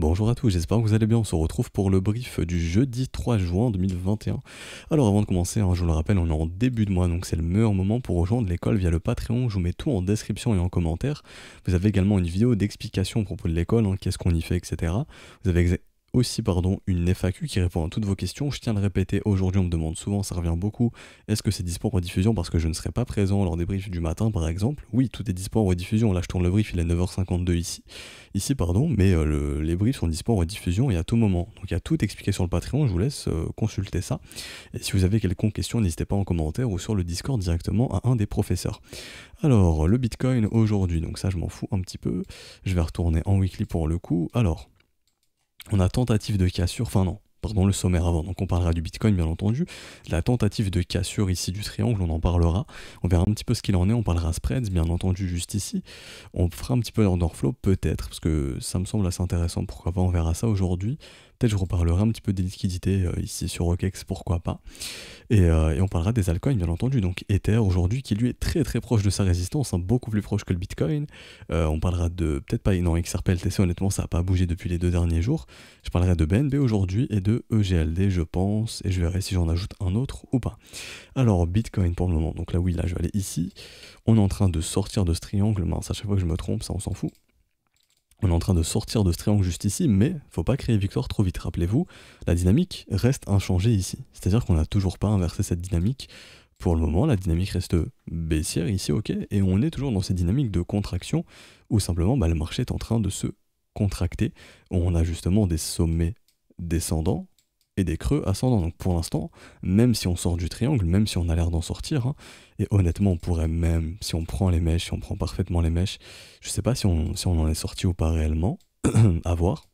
Bonjour à tous, j'espère que vous allez bien. On se retrouve pour le brief du jeudi 3 juin 2021. Alors avant de commencer, hein, je vous le rappelle, on est en début de mois, donc c'est le meilleur moment pour rejoindre l'école via le Patreon. Je vous mets tout en description et en commentaire. Vous avez également une vidéo d'explication à propos de l'école, hein, qu'est-ce qu'on y fait, etc. Vous avez aussi pardon, une FAQ qui répond à toutes vos questions. Je tiens à le répéter, aujourd'hui on me demande souvent, ça revient beaucoup, est-ce que c'est dispo en rediffusion parce que je ne serai pas présent lors des briefs du matin par exemple Oui, tout est dispo en rediffusion, là je tourne le brief, il est 9h52 ici, ici pardon, mais euh, les briefs sont dispo en rediffusion et à tout moment. Donc il y a tout expliqué sur le Patreon, je vous laisse euh, consulter ça. Et si vous avez quelconque question, n'hésitez pas en commentaire ou sur le Discord directement à un des professeurs. Alors, le Bitcoin aujourd'hui, donc ça je m'en fous un petit peu, je vais retourner en weekly pour le coup. Alors, on a tentative de cassure, enfin non, pardon, le sommaire avant, donc on parlera du Bitcoin bien entendu, la tentative de cassure ici du triangle, on en parlera, on verra un petit peu ce qu'il en est, on parlera spreads bien entendu juste ici, on fera un petit peu flow peut-être, parce que ça me semble assez intéressant, pourquoi pas, on verra ça aujourd'hui, Peut-être je reparlerai un petit peu des liquidités euh, ici sur Rockex, pourquoi pas. Euh, et, on parlera des altcoins, bien entendu. Donc Ether aujourd'hui, qui lui est très très proche de sa résistance, hein, beaucoup plus proche que le Bitcoin. Euh, on parlera de, peut-être pas, non, XRP, LTC, honnêtement, ça n'a pas bougé depuis les deux derniers jours. Je parlerai de BNB aujourd'hui et de EGLD, je pense, et je verrai si j'en ajoute un autre ou pas. Alors, Bitcoin pour le moment, donc là oui, là je vais aller ici. On est en train de sortir de ce triangle, mince, à chaque fois que je me trompe, ça on s'en fout. On est en train de sortir de ce triangle juste ici, mais faut pas créer victoire trop vite. Rappelez-vous, la dynamique reste inchangée ici. C'est-à-dire qu'on n'a toujours pas inversé cette dynamique. Pour le moment, la dynamique reste baissière ici, ok, et on est toujours dans cette dynamique de contraction où simplement bah, le marché est en train de se contracter. On a justement des sommets descendants des creux ascendants. Donc pour l'instant, même si on sort du triangle, même si on a l'air d'en sortir, hein, et honnêtement on pourrait même, si on prend les mèches, si on prend parfaitement les mèches, je sais pas si on, si on en est sorti ou pas réellement, à voir.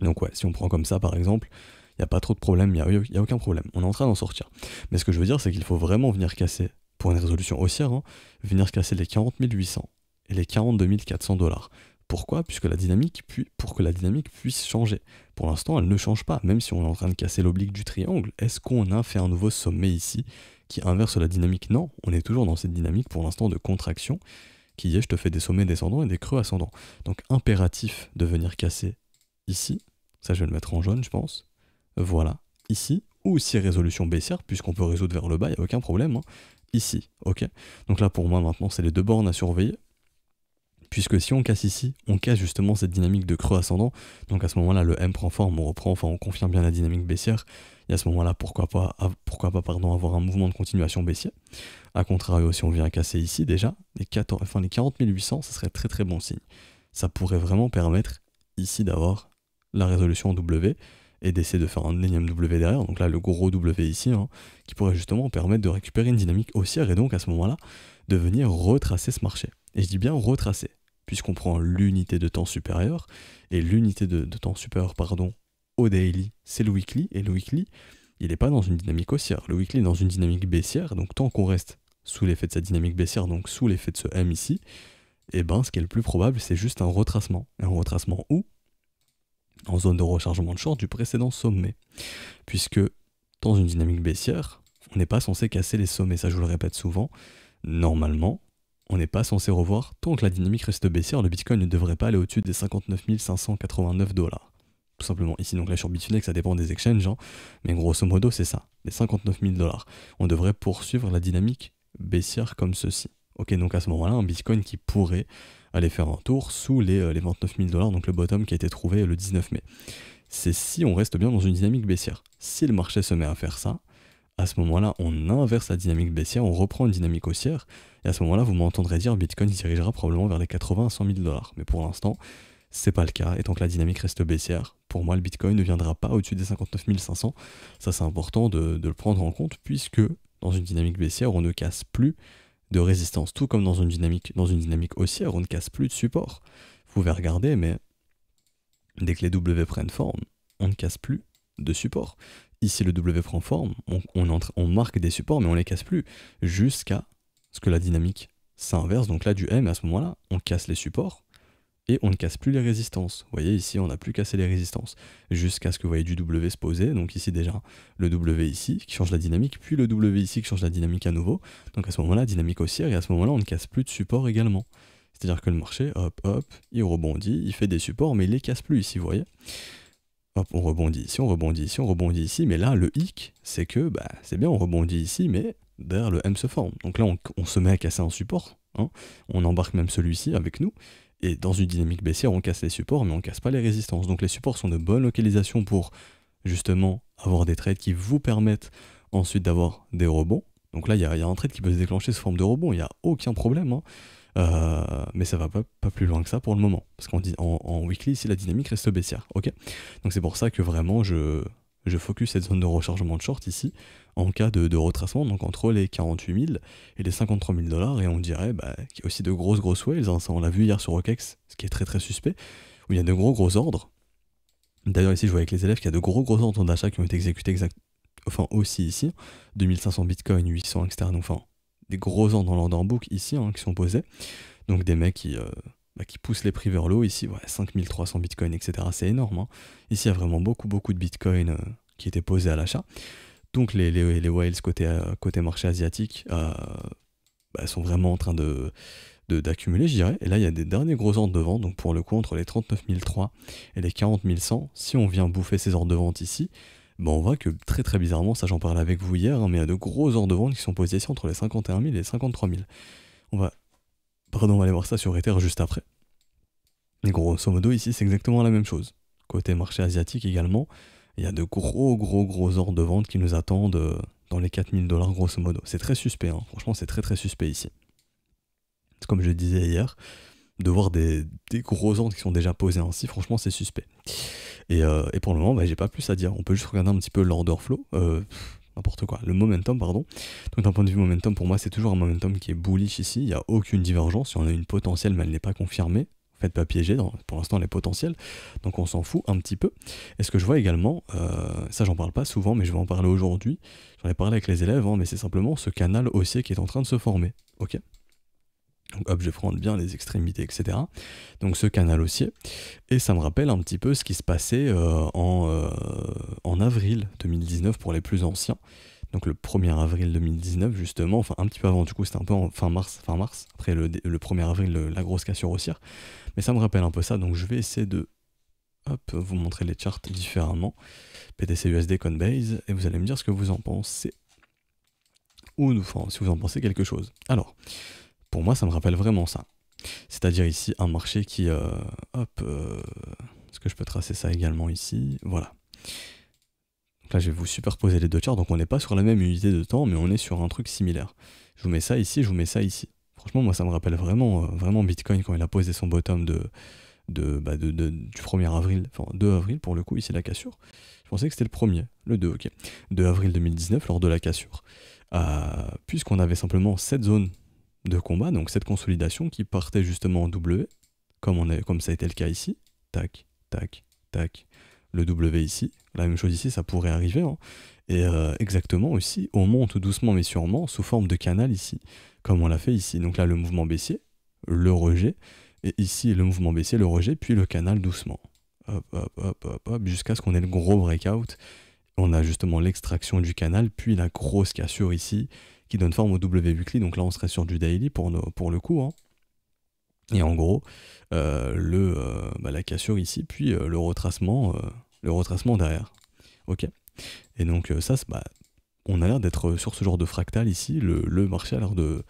Donc ouais, si on prend comme ça par exemple, il n'y a pas trop de problème, il n'y a, aucun problème, on est en train d'en sortir. Mais ce que je veux dire c'est qu'il faut vraiment venir casser, pour une résolution haussière, hein, venir casser les 40 800 et les 42 400 dollars. Pourquoi Puisque la dynamique, puis, pour que la dynamique puisse changer. Pour l'instant, elle ne change pas, même si on est en train de casser l'oblique du triangle. Est-ce qu'on a fait un nouveau sommet ici qui inverse la dynamique Non, on est toujours dans cette dynamique pour l'instant de contraction qui est je te fais des sommets descendants et des creux ascendants. Donc impératif de venir casser ici. Ça, je vais le mettre en jaune, je pense. Voilà, ici. Ou si résolution baissière, puisqu'on peut résoudre vers le bas, il n'y a aucun problème. Hein. Ici, ok Donc là, pour moi, maintenant, c'est les deux bornes à surveiller puisque si on casse ici, on casse justement cette dynamique de creux ascendant, donc à ce moment-là, le M prend forme, on reprend, enfin on confirme bien la dynamique baissière, et à ce moment-là, pourquoi pas, pourquoi pas pardon, avoir un mouvement de continuation baissier. A contrario, si on vient casser ici déjà, les, enfin, les 40 800, ça serait très très bon signe. Ça pourrait vraiment permettre ici d'avoir la résolution en W, et d'essayer de faire un énième W derrière, donc là le gros W ici, hein, qui pourrait justement permettre de récupérer une dynamique haussière et donc à ce moment-là de venir retracer ce marché. Et je dis bien retracer, puisqu'on prend l'unité de temps supérieur, et l'unité de, temps supérieur, pardon, au daily, c'est le weekly, et le weekly, il n'est pas dans une dynamique haussière, le weekly est dans une dynamique baissière, donc tant qu'on reste sous l'effet de sa dynamique baissière, donc sous l'effet de ce M ici, et eh ben ce qui est le plus probable, c'est juste un retracement. un retracement où En zone de rechargement de chance du précédent sommet. Puisque dans une dynamique baissière, on n'est pas censé casser les sommets, ça je vous le répète souvent. Normalement, on n'est pas censé revoir tant que la dynamique reste baissière, le Bitcoin ne devrait pas aller au-dessus des 59 589 dollars. Tout simplement. Ici, donc là, sur Bitfinex, ça dépend des exchanges, hein. mais grosso modo, c'est ça, les 59 000 dollars. On devrait poursuivre la dynamique baissière comme ceci. Ok, donc à ce moment-là, un Bitcoin qui pourrait aller faire un tour sous les, euh, les 29 000 dollars, donc le bottom qui a été trouvé le 19 mai. C'est si on reste bien dans une dynamique baissière. Si le marché se met à faire ça, à ce moment-là, on inverse la dynamique baissière, on reprend une dynamique haussière, et à ce moment-là, vous m'entendrez dire Bitcoin dirigera probablement vers les 80 à 100 000 dollars. Mais pour l'instant, c'est pas le cas, et tant que la dynamique reste baissière, pour moi, le Bitcoin ne viendra pas au-dessus des 59 500. Ça, c'est important de, le prendre en compte, puisque dans une dynamique baissière, on ne casse plus de résistance, tout comme dans une dynamique, dans une dynamique haussière, on ne casse plus de support. Vous pouvez regarder, mais dès que les W prennent forme, on ne casse plus de support ici le W prend forme, on, marque des supports mais on les casse plus, jusqu'à ce que la dynamique s'inverse, donc là du M à ce moment-là, on casse les supports, et on ne casse plus les résistances. Vous voyez ici, on n'a plus cassé les résistances jusqu'à ce que vous voyez du W se poser. Donc ici déjà, le W ici qui change la dynamique, puis le W ici qui change la dynamique à nouveau. Donc à ce moment-là, dynamique haussière, et à ce moment-là, on ne casse plus de supports également. C'est-à-dire que le marché, hop, hop, il rebondit, il fait des supports, mais il les casse plus ici, vous voyez hop, on rebondit ici, on rebondit ici, on rebondit ici, mais là, le hic, c'est que, bah, c'est bien, on rebondit ici, mais derrière le M se forme. Donc là, on, se met à casser un support, hein. on embarque même celui-ci avec nous, et dans une dynamique baissière, on casse les supports, mais on casse pas les résistances. Donc les supports sont de bonnes localisations pour, justement, avoir des trades qui vous permettent ensuite d'avoir des rebonds. Donc là, il y, a un trade qui peut se déclencher sous forme de rebond, il n'y a aucun problème, hein. Euh, mais ça va pas, pas, plus loin que ça pour le moment. Parce qu'en dit en, weekly, ici, la dynamique reste baissière. ok Donc c'est pour ça que vraiment, je, je focus cette zone de rechargement de short ici, en cas de, de retracement, donc entre les 48 000 et les 53 000 dollars. Et on dirait bah, qu'il y a aussi de grosses, grosses whales. Hein. on l'a vu hier sur OKEX, ce qui est très, très suspect, où il y a de gros, gros ordres. D'ailleurs, ici, je vois avec les élèves qu'il y a de gros, gros ordres d'achat qui ont été exécutés exact... enfin, aussi ici. 2500 bitcoins, 800, etc. enfin, des gros book ici hein, qui sont posés. Donc des mecs qui, euh, bah, qui poussent les prix vers l'eau ici, ouais, 5300 bitcoins, etc. C'est énorme. Hein. Ici, il y a vraiment beaucoup, beaucoup de bitcoins euh, qui étaient posés à l'achat. Donc les, les, whales côté, euh, côté marché asiatique bah, sont vraiment en train de d'accumuler, je dirais. Et là, il y a des derniers gros ordres de vente. Donc, pour le coup, entre les 39 et les 40 100, si on vient bouffer ces ordres de vente ici, Bon, on voit que très très bizarrement, ça j'en parlais avec vous hier, hein, mais il y a de gros ordres de vente qui sont posés ici entre les 51 000 et les 53 000. On va, pardon, on va aller voir ça sur Ether juste après. Mais grosso modo ici c'est exactement la même chose. Côté marché asiatique également, il y a de gros gros gros ordres de vente qui nous attendent euh, dans les 4000 dollars grosso modo. C'est très suspect, hein. franchement c'est très très suspect ici. Comme je disais hier, de voir des, des gros ordres qui sont déjà posés ainsi, franchement c'est suspect. Euh, et, pour le moment, bah, j'ai pas plus à dire. On peut juste regarder un petit peu l'order flow. Euh, n'importe quoi, le momentum, pardon. Donc d'un point de vue momentum, pour moi, c'est toujours un momentum qui est bullish ici, il n'y a aucune divergence, il y en a une potentielle, mais elle n'est pas confirmée. En Faites pas piéger, pour l'instant elle est potentielle, donc on s'en fout un petit peu. Et ce que je vois également, euh, ça j'en parle pas souvent, mais je vais en parler aujourd'hui, j'en ai parlé avec les élèves, hein, mais c'est simplement ce canal haussier qui est en train de se former, ok donc hop, je prendre bien les extrémités, etc. Donc ce canal haussier. Et ça me rappelle un petit peu ce qui se passait euh, euh, en, avril 2019 pour les plus anciens. Donc le 1er avril 2019 justement, enfin un petit peu avant du coup, c'était un peu en fin mars, fin mars, après le, 1er avril, la grosse cassure haussière. Mais ça me rappelle un peu ça, donc je vais essayer de vous montrer les charts différemment. PTC USD Coinbase, et vous allez me dire ce que vous en pensez. Ou enfin, si vous en pensez quelque chose. Alors, pour moi, ça me rappelle vraiment ça. C'est-à-dire ici un marché qui... Euh, hop, euh, est-ce que je peux tracer ça également ici Voilà. Donc là, je vais vous superposer les deux charts, donc on n'est pas sur la même unité de temps, mais on est sur un truc similaire. Je vous mets ça ici, je vous mets ça ici. Franchement, moi, ça me rappelle vraiment, euh, vraiment Bitcoin quand il a posé son bottom de, bah, du 1er avril, enfin 2 avril pour le coup, ici la cassure. Je pensais que c'était le 1er, le 2, ok. 2 avril 2019, lors de la cassure. Puisqu'on avait simplement cette zone de combat, donc cette consolidation qui partait justement en W, comme, on comme ça a été le cas ici, tac, tac, tac, le W ici, la même chose ici, ça pourrait arriver, hein. et euh, exactement aussi, on monte doucement mais sûrement sous forme de canal ici, comme on l'a fait ici, donc là le mouvement baissier, le rejet, et ici le mouvement baissier, le rejet, puis le canal doucement, hop, hop, hop, hop jusqu'à ce qu'on ait le gros breakout, on a justement l'extraction du canal, puis la grosse cassure ici, qui donne forme au W weekly. Donc là, on serait sur du daily pour, pour le coup. Hein. Et en gros, euh, le, euh, bah, la cassure ici, puis euh, le retracement, le retracement derrière. Ok. Et donc ça, bah, on a l'air d'être sur ce genre de fractal ici. Le, marché a l'air de,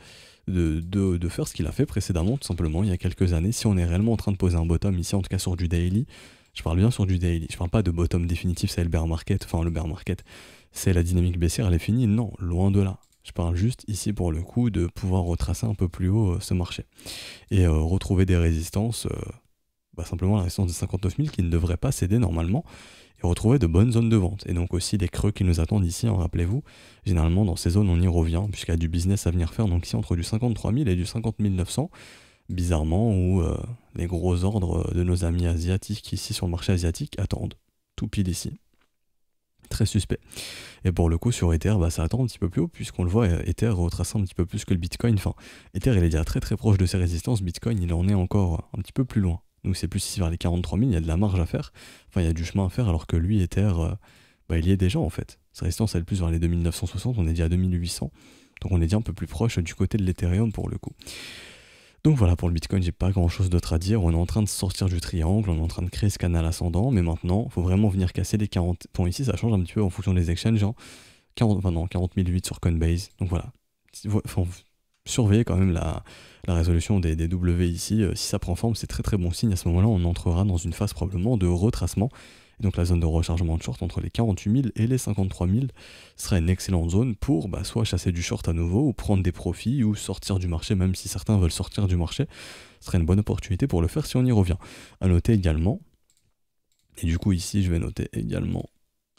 de, faire ce qu'il a fait précédemment, tout simplement, il y a quelques années. Si on est réellement en train de poser un bottom ici, en tout cas sur du daily, je parle bien sur du daily. Je parle pas de bottom définitif, c'est le bear market. Enfin, le bear market, c'est la dynamique baissière, elle est finie. Non, loin de là. Je parle juste ici pour le coup de pouvoir retracer un peu plus haut euh, ce marché. Et euh, retrouver des résistances, euh, bah, simplement la résistance de 59 000 qui ne devrait pas céder normalement, et retrouver de bonnes zones de vente. Et donc aussi des creux qui nous attendent ici, En hein, rappelez-vous. Généralement dans ces zones on y revient, puisqu'il y a du business à venir faire, donc ici entre du 53 000 et du 50 900 bizarrement, où les gros ordres de nos amis asiatiques ici sur le marché asiatique attendent, tout pile ici très suspect. Et pour le coup, sur Ether, bah, ça attend un petit peu plus haut, puisqu'on le voit, Ether retrace un petit peu plus que le Bitcoin. Enfin, Ether, il est déjà très très proche de ses résistances. Bitcoin, il en est encore un petit peu plus loin. Donc c'est plus ici vers les 43 000, il y a de la marge à faire. Enfin, il y a du chemin à faire, alors que lui, Ether, euh, bah, il y est déjà en fait. Sa résistance, elle est plus vers les 2960, on est déjà à 2800. Donc on est déjà un peu plus proche du côté de l'Ethereum pour le coup. Donc voilà, pour le Bitcoin, j'ai pas grand chose d'autre à dire. On est en train de sortir du triangle, on est en train de créer ce canal ascendant, mais maintenant, il faut vraiment venir casser les 40 Bon ici. Ça change un petit peu en fonction des exchanges. 40, hein. enfin non, 40 sur Coinbase. Donc voilà. surveillez quand même la, résolution des, W ici. Euh, si ça prend forme, c'est très très bon signe. À ce moment-là, on entrera dans une phase probablement de retracement donc la zone de rechargement de short entre les 48 000 et les 53 000 serait une excellente zone pour bah, soit chasser du short à nouveau, ou prendre des profits, ou sortir du marché, même si certains veulent sortir du marché. Ce serait une bonne opportunité pour le faire si on y revient. À noter également, et du coup ici je vais noter également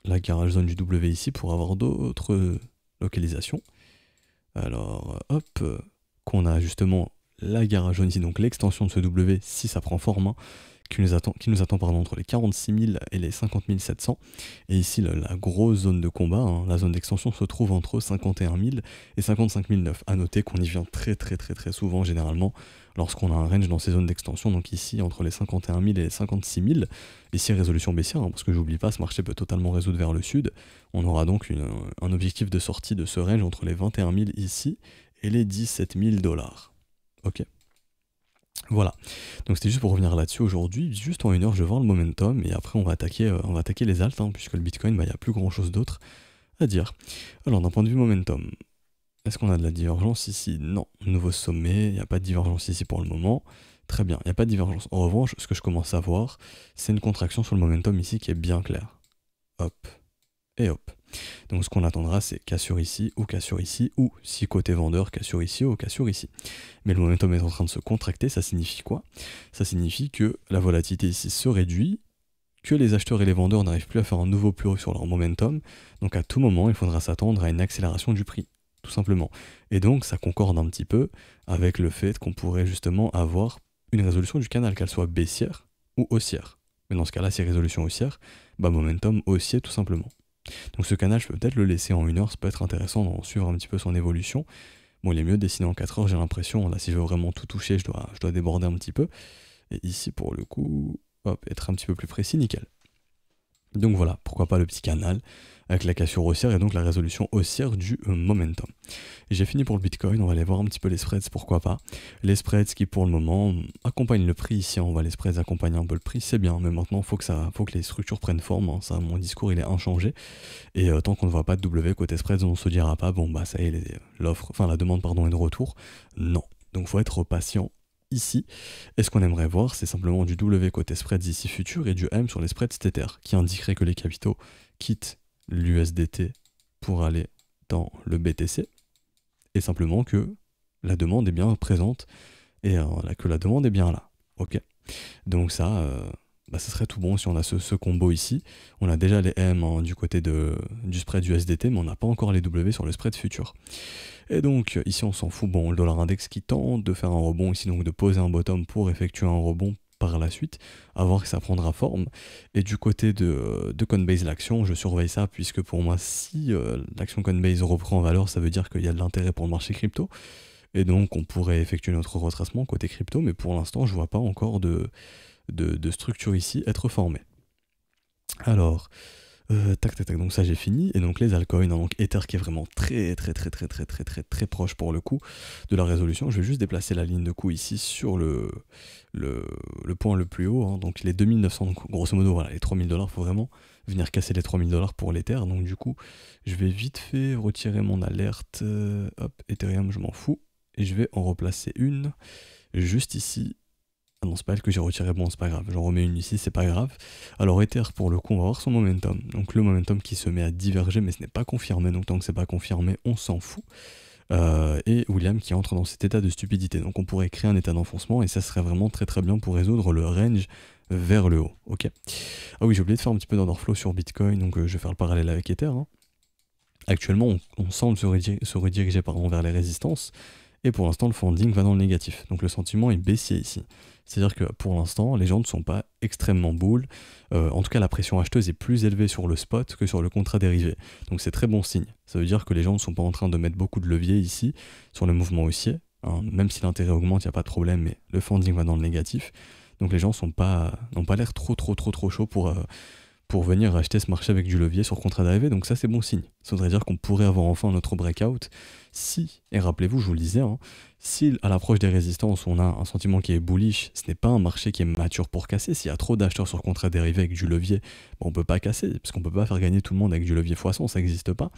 la garage zone du W ici pour avoir d'autres localisations. Alors hop, qu'on a justement la garage zone ici, donc l'extension de ce W si ça prend forme. Hein, qui nous attend, qui nous pardon, entre les 46 000 et les 50 700. Et ici, la, grosse zone de combat, hein, la zone d'extension, se trouve entre 51 000 et 55 009. A noter qu'on y vient très très très très souvent, généralement, lorsqu'on a un range dans ces zones d'extension, donc ici entre les 51 000 et les 56 000. Ici, résolution baissière, hein, parce que j'oublie pas, ce marché peut totalement résoudre vers le sud. On aura donc un objectif de sortie de ce range entre les 21 000 ici et les 17 000 dollars. Ok voilà, donc c'était juste pour revenir là-dessus aujourd'hui, juste en une heure je vends le momentum et après on va attaquer, euh, on va attaquer les altes, hein, puisque le Bitcoin, bah, il n'y a plus grand chose d'autre à dire. Alors d'un point de vue momentum, est-ce qu'on a de la divergence ici Non, nouveau sommet, il n'y a pas de divergence ici pour le moment, très bien, il n'y a pas de divergence. En revanche, ce que je commence à voir, c'est une contraction sur le momentum ici qui est bien claire. Hop, et hop. Donc ce qu'on attendra, c'est cassure ici ou cassure ici, ou si côté vendeur, cassure ici ou cassure ici. Mais le momentum est en train de se contracter, ça signifie quoi Ça signifie que la volatilité ici se réduit, que les acheteurs et les vendeurs n'arrivent plus à faire un nouveau plus haut sur leur momentum, donc à tout moment, il faudra s'attendre à une accélération du prix tout simplement. Et donc ça concorde un petit peu avec le fait qu'on pourrait justement avoir une résolution du canal, qu'elle soit baissière ou haussière. Mais dans ce cas-là, si résolution haussière, bah momentum haussier tout simplement. Donc ce canal, je peux peut-être le laisser en une heure, ça peut être intéressant d'en suivre un petit peu son évolution. Bon, il est mieux de dessiner en 4 heures, j'ai l'impression. Là, si je veux vraiment tout toucher, je dois, je dois déborder un petit peu. Et ici, pour le coup, hop, être un petit peu plus précis, nickel. Donc voilà, pourquoi pas le petit canal avec la cassure haussière et donc la résolution haussière du euh, momentum. J'ai fini pour le Bitcoin, on va aller voir un petit peu les spreads, pourquoi pas. Les spreads qui pour le moment accompagnent le prix ici, on va les spreads accompagner un peu le prix, c'est bien, mais maintenant il faut, que faut que les structures prennent forme, hein. mon discours il est inchangé, et euh, tant qu'on ne voit pas de W côté spreads, on ne se dira pas, bon bah ça y est, l'offre, enfin la demande pardon est de retour, non. Donc faut être patient ici. Et ce qu'on aimerait voir, c'est simplement du W côté spreads ici futur et du M sur les spreads Tether, qui indiquerait que les capitaux quittent l'USDT pour aller dans le BTC, et simplement que la demande est bien présente, et euh, que la demande est bien là. Ok. Donc ça, ça euh, bah, serait tout bon si on a ce, combo ici. On a déjà les M hein, du côté de, du spread USDT, mais on n'a pas encore les W sur le spread futur. Et donc ici on s'en fout, bon le dollar index qui tente de faire un rebond ici, donc de poser un bottom pour effectuer un rebond par la suite, à voir que ça prendra forme. Et du côté de, Coinbase, l'action, je surveille ça, puisque pour moi, si euh, l'action Coinbase reprend en valeur, ça veut dire qu'il y a de l'intérêt pour le marché crypto. Et donc, on pourrait effectuer notre retracement côté crypto, mais pour l'instant, je vois pas encore de, de structure ici être formée. Alors, euh, tac, tac, tac. Donc ça, j'ai fini. Et donc les altcoins, hein, donc Ether qui est vraiment très, très, très, très, très, très, très, très proche pour le coup de la résolution. Je vais juste déplacer la ligne de coup ici sur le, le, point le plus haut. Hein. Donc les 2900, donc, grosso modo, voilà, les 3000 dollars, faut vraiment venir casser les 3000 dollars pour l'Ether. Donc du coup, je vais vite fait retirer mon alerte. Euh, hop, Ethereum, je m'en fous. Et je vais en replacer une juste ici ah non elle que j'ai retiré, bon c'est pas grave, j'en remets une ici, c'est pas grave. Alors Ether pour le coup on va voir son momentum, donc le momentum qui se met à diverger mais ce n'est pas confirmé, donc tant que c'est pas confirmé on s'en fout. Euh, et William qui entre dans cet état de stupidité, donc on pourrait créer un état d'enfoncement et ça serait vraiment très très bien pour résoudre le range vers le haut, ok. Ah oui j'ai oublié de faire un petit peu d'underflow sur Bitcoin, donc euh, je vais faire le parallèle avec Ether. Hein. Actuellement on, semble se rediriger, vers les résistances, et pour l'instant, le funding va dans le négatif. Donc le sentiment est baissier ici. C'est-à-dire que pour l'instant, les gens ne sont pas extrêmement boules. Euh, en tout cas, la pression acheteuse est plus élevée sur le spot que sur le contrat dérivé. Donc c'est très bon signe. Ça veut dire que les gens ne sont pas en train de mettre beaucoup de levier ici sur le mouvement haussier. Hein. Même si l'intérêt augmente, il n'y a pas de problème, mais le funding va dans le négatif. Donc les gens n'ont pas, pas l'air trop, trop, trop, trop chaud pour, euh, pour venir acheter ce marché avec du levier sur contrat d'arrivée. Donc ça, c'est bon signe. Ça voudrait dire qu'on pourrait avoir enfin notre breakout si, et rappelez-vous, je vous le disais, hein, si à l'approche des résistances, on a un sentiment qui est bullish, ce n'est pas un marché qui est mature pour casser. S'il y a trop d'acheteurs sur contrat dérivé avec du levier, on ne peut pas casser, parce qu'on ne peut pas faire gagner tout le monde avec du levier x ça n'existe pas.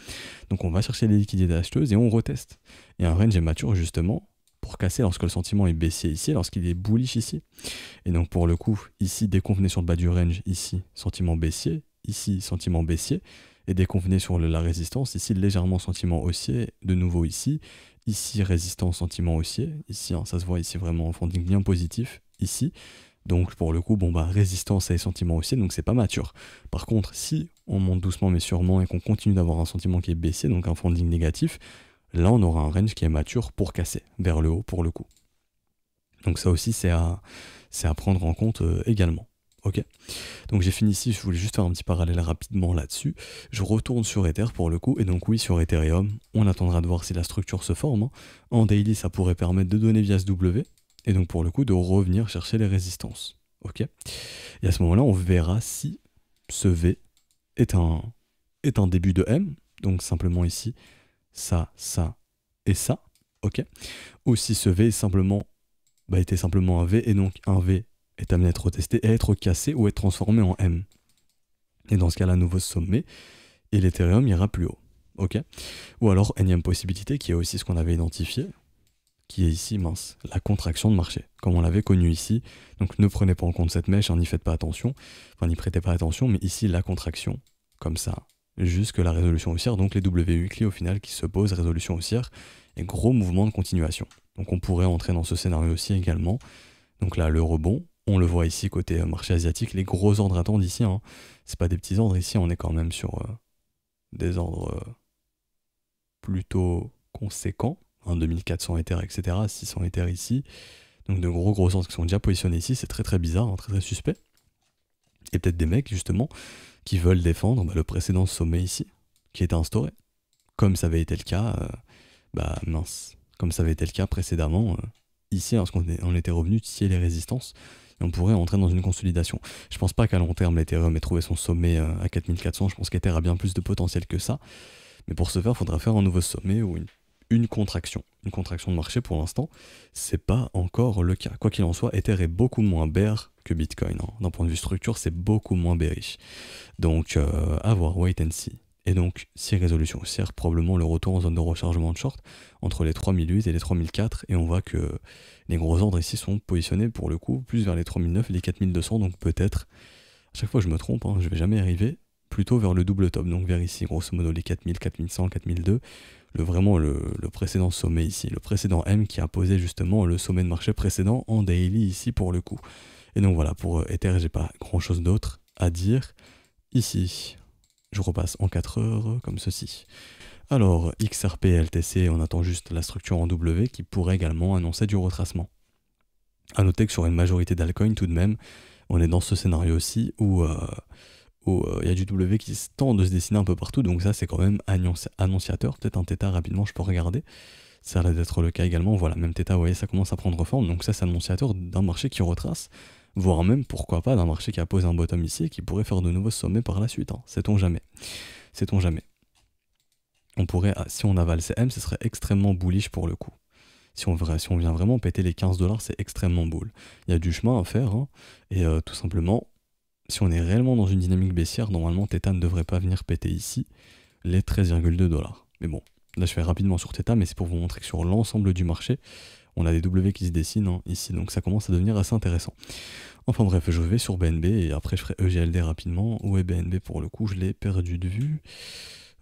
Donc on va chercher les liquidités acheteuses et on reteste. Et un range est mature, justement, pour casser lorsque le sentiment est baissier ici, lorsqu'il est bullish ici. Et donc pour le coup, ici, dès qu'on venait sur le bas du range, ici, sentiment baissier, ici, sentiment baissier, et dès sur la résistance, ici, légèrement sentiment haussier, de nouveau ici, ici, résistance, sentiment haussier, ici, hein, ça se voit ici vraiment un fonding bien positif, ici. Donc pour le coup, bon bah résistance et sentiment haussier, donc c'est pas mature. Par contre, si on monte doucement mais sûrement et qu'on continue d'avoir un sentiment qui est baissier, donc un fonding négatif, Là, on aura un range qui est mature pour casser vers le haut pour le coup. Donc ça aussi, c'est à, prendre en compte euh, également. Ok, donc j'ai fini ici, je voulais juste faire un petit parallèle rapidement là-dessus. Je retourne sur Ether pour le coup, et donc oui, sur Ethereum, on attendra de voir si la structure se forme. Hein. En daily, ça pourrait permettre de donner via SW, et donc pour le coup de revenir chercher les résistances. Ok, et à ce moment-là, on verra si ce V est un début de M, donc simplement ici, ça, ça et ça, ok Ou si ce V simplement, bah, était simplement un V, et donc un V est amené à être testé et à être cassé ou être transformé en M. Et dans ce cas-là, nouveau sommet, et l'Ethereum ira plus haut, ok Ou alors, énième possibilité, qui est aussi ce qu'on avait identifié, qui est ici, mince, la contraction de marché, comme on l'avait connu ici. Donc ne prenez pas en compte cette mèche, hein, n'y faites pas attention, enfin n'y prêtez pas attention, mais ici la contraction, comme ça, jusque la résolution haussière, donc les w au final qui se posent, résolution haussière et gros mouvement de continuation. Donc on pourrait entrer dans ce scénario aussi également. Donc là, le rebond, on le voit ici côté euh, marché asiatique, les gros ordres attendent ici. Hein. C'est pas des petits ordres ici, on est quand même sur euh, des ordres euh, plutôt conséquents. 2400 hein, Ether, etc., 600 Ether ici. Donc de gros gros ordres qui sont déjà positionnés ici, c'est très très bizarre, hein, très très suspect. Et peut-être des mecs justement qui veulent défendre bah, le précédent sommet ici, qui était instauré. Comme ça avait été le cas, euh, bah mince, comme ça avait été le cas précédemment, euh, ici, lorsqu'on on était revenu tisser les résistances, et on pourrait entrer dans une consolidation. Je pense pas qu'à long terme, l'Ethereum ait trouvé son sommet euh, à 4400, je pense qu'Ether a bien plus de potentiel que ça. Mais pour ce faire, il faudra faire un nouveau sommet ou une, contraction. Une contraction de marché pour l'instant, c'est pas encore le cas. Quoi qu'il en soit, Ether est beaucoup moins bear que Bitcoin. Hein. D'un point de vue structure, c'est beaucoup moins bearish. Donc, avoir euh, à voir, wait and see. Et donc, si résolution c'est probablement le retour en zone de rechargement de short entre les 3008 et les 3004. Et on voit que les gros ordres ici sont positionnés pour le coup plus vers les 3009 et les 4200. Donc, peut-être, à chaque fois je me trompe, hein, je vais jamais arriver, plutôt vers le double top. Donc, vers ici, grosso modo, les 4000, 4100, 4002. Le, vraiment le, le, précédent sommet ici, le précédent M qui a posé justement le sommet de marché précédent en daily ici pour le coup. Et donc voilà, pour euh, Ether, j'ai pas grand chose d'autre à dire. Ici, je repasse en 4 heures comme ceci. Alors, XRP LTC, on attend juste la structure en W qui pourrait également annoncer du retracement. A noter que sur une majorité d'alcoins, tout de même, on est dans ce scénario aussi où euh, euh, il y a du W qui tend de se dessiner un peu partout, donc ça c'est quand même annonciateur, peut-être un Theta, rapidement je peux regarder, ça a l'air d'être le cas également, voilà, même Theta, vous voyez, ça commence à prendre forme, donc ça c'est annonciateur d'un marché qui retrace, voire même pourquoi pas d'un marché qui a posé un bottom ici et qui pourrait faire de nouveaux sommets par la suite. Hein. Sait-on jamais Sait-on jamais On pourrait, ah, si on avale CM, ce serait extrêmement bullish pour le coup. Si on, si on vient vraiment péter les 15 dollars, c'est extrêmement bull. Il y a du chemin à faire hein. et euh, tout simplement, si on est réellement dans une dynamique baissière, normalement Theta ne devrait pas venir péter ici les 13,2 dollars. Mais bon, là je fais rapidement sur Theta, mais c'est pour vous montrer que sur l'ensemble du marché, on a des W qui se dessinent hein, ici, donc ça commence à devenir assez intéressant. Enfin bref, je vais sur BNB et après je ferai EGLD rapidement. Où est BNB pour le coup Je l'ai perdu de vue.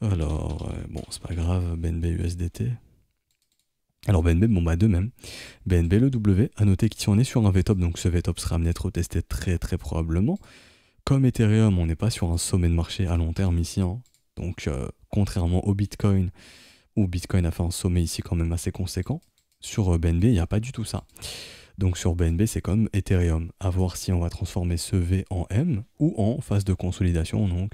Alors, euh, bon, c'est pas grave, BNB USDT. Alors BNB, bon bah de même. BNB, le W, à noter qu'ici on est sur un VTOP, donc ce VTOP sera amené à être testé très très probablement. Comme Ethereum, on n'est pas sur un sommet de marché à long terme ici. Hein. Donc euh, contrairement au Bitcoin, où Bitcoin a fait un sommet ici quand même assez conséquent, sur BNB, euh, il n'y a pas du tout ça. Donc sur BNB, c'est comme Ethereum. À voir si on va transformer ce V en M ou en phase de consolidation, donc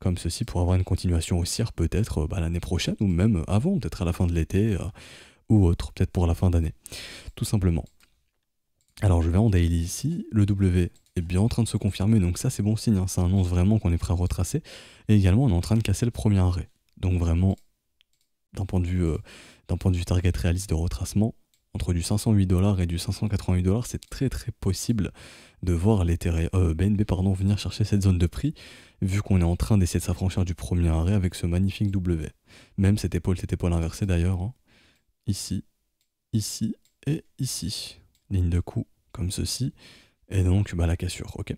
comme ceci, pour avoir une continuation haussière peut-être euh, bah, l'année prochaine ou même avant, peut-être à la fin de l'été euh, ou autre, peut-être pour la fin d'année, tout simplement. Alors je vais en daily ici, le W est bien en train de se confirmer, donc ça c'est bon signe, hein. ça annonce vraiment qu'on est prêt à retracer, et également on est en train de casser le premier arrêt. Donc vraiment, d'un point de vue d'un point de vue target réaliste de retracement, entre du 508 dollars et du 588 dollars, c'est très très possible de voir euh, BNB pardon, venir chercher cette zone de prix, vu qu'on est en train d'essayer de s'affranchir du premier arrêt avec ce magnifique W. Même cette épaule, cette épaule inversée d'ailleurs, hein. ici, ici et ici. Ligne de coup comme ceci, et donc bah, la cassure, ok.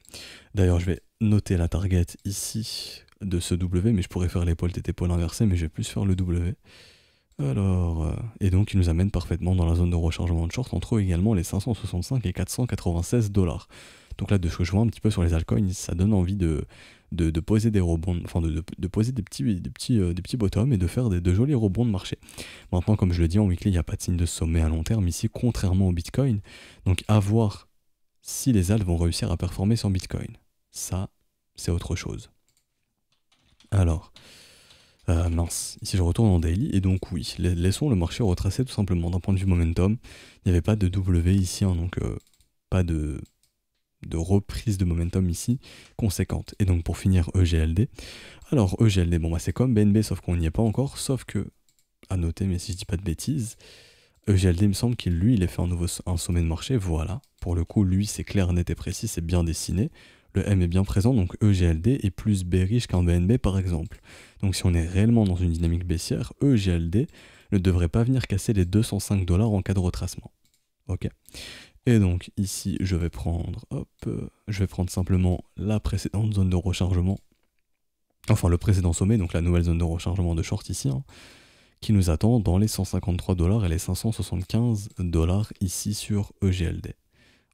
D'ailleurs, je vais noter la target ici de ce W, mais je pourrais faire l'épaule, tête épaule inversée, mais je vais plus faire le W. Alors, euh, et donc il nous amène parfaitement dans la zone de rechargement de short. entre également les 565 et 496 dollars. Donc là, de ce que je un petit peu sur les altcoins, ça donne envie de, de, poser des rebonds, enfin de, poser des petits, petits, euh, des petits bottoms et de faire de jolis rebonds de marché. Maintenant, comme je le dis, en weekly, il n'y a pas de signe de sommet à long terme ici, contrairement au Bitcoin. Donc à voir si les alts vont réussir à performer sans Bitcoin. Ça, c'est autre chose. Alors, euh, mince, ici je retourne en daily, et donc oui, laissons le marché retracer tout simplement d'un point de vue momentum. Il n'y avait pas de W ici, hein, donc euh, pas de, de reprise de momentum ici conséquente. Et donc pour finir EGLD, alors EGLD, bon bah c'est comme BNB sauf qu'on n'y est pas encore, sauf que, à noter, mais si je dis pas de bêtises, EGLD il me semble qu'il lui il est fait un nouveau un sommet de marché, voilà. Pour le coup, lui c'est clair, net et précis, c'est bien dessiné le M est bien présent, donc EGLD est plus bearish qu'un BNB par exemple. Donc si on est réellement dans une dynamique baissière, EGLD ne devrait pas venir casser les 205 dollars en cas de retracement. Ok. Et donc ici, je vais prendre, hop, je vais prendre simplement la précédente zone de rechargement, enfin le précédent sommet, donc la nouvelle zone de rechargement de short ici, hein, qui nous attend dans les 153 dollars et les 575 dollars ici sur EGLD.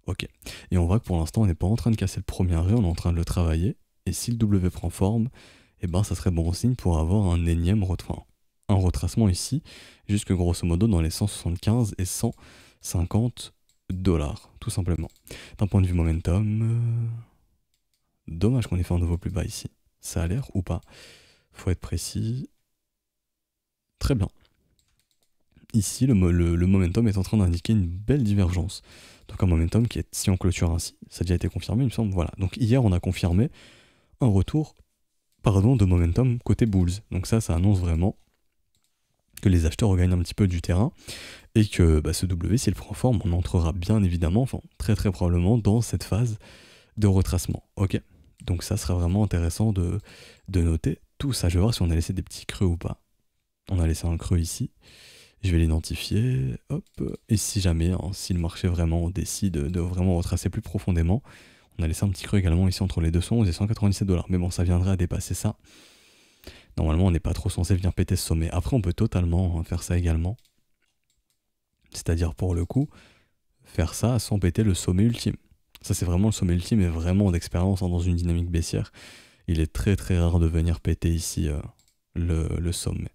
Ok. Et on voit que pour l'instant, on n'est pas en train de casser le premier ré, on est en train de le travailler. Et si le W prend forme, eh ben, ça serait bon signe pour avoir un énième Un retracement ici, jusque grosso modo dans les 175 et 150 dollars, tout simplement. D'un point de vue momentum, euh, dommage qu'on ait fait un nouveau plus bas ici. Ça a l'air ou pas Faut être précis. Très bien ici, le, momentum est en train d'indiquer une belle divergence. Donc un momentum qui est, si on clôture ainsi, ça a déjà été confirmé, il me semble. Voilà. Donc hier, on a confirmé un retour, pardon, de momentum côté Bulls. Donc ça, ça annonce vraiment que les acheteurs regagnent un petit peu du terrain et que bah, ce W, s'il prend forme, on entrera bien évidemment, enfin très très probablement, dans cette phase de retracement. Ok. Donc ça serait vraiment intéressant de, de noter tout ça. Je vais voir si on a laissé des petits creux ou pas. On a laissé un creux ici je vais l'identifier, hop, et si jamais, hein, si le marché vraiment décide de vraiment retracer plus profondément, on a laissé un petit creux également ici entre les 211 et 197 dollars, mais bon, ça viendrait à dépasser ça. Normalement, on n'est pas trop censé venir péter ce sommet. Après, on peut totalement hein, faire ça également. C'est-à-dire, pour le coup, faire ça sans péter le sommet ultime. Ça, c'est vraiment le sommet ultime et vraiment d'expérience hein, dans une dynamique baissière. Il est très très rare de venir péter ici euh, le sommet.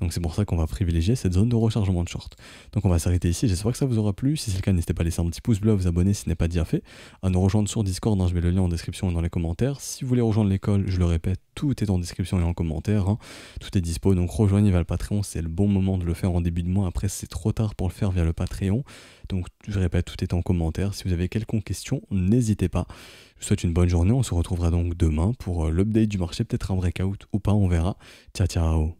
Donc c'est pour ça qu'on va privilégier cette zone de rechargement de short. Donc on va s'arrêter ici, j'espère que ça vous aura plu. Si c'est le cas, n'hésitez pas à laisser un petit pouce bleu, à vous abonner si ce n'est pas déjà fait, à nous rejoindre sur Discord, hein, je mets le lien en description et dans les commentaires. Si vous voulez rejoindre l'école, je le répète, tout est en description et en commentaire, hein. tout est dispo, donc rejoignez via le Patreon, c'est le bon moment de le faire en début de mois, après c'est trop tard pour le faire via le Patreon. Donc je répète, tout est en commentaire. Si vous avez quelconque question, n'hésitez pas. Je vous souhaite une bonne journée, on se retrouvera donc demain pour euh, l'update du marché, peut-être un breakout ou pas, on verra. Ciao ciao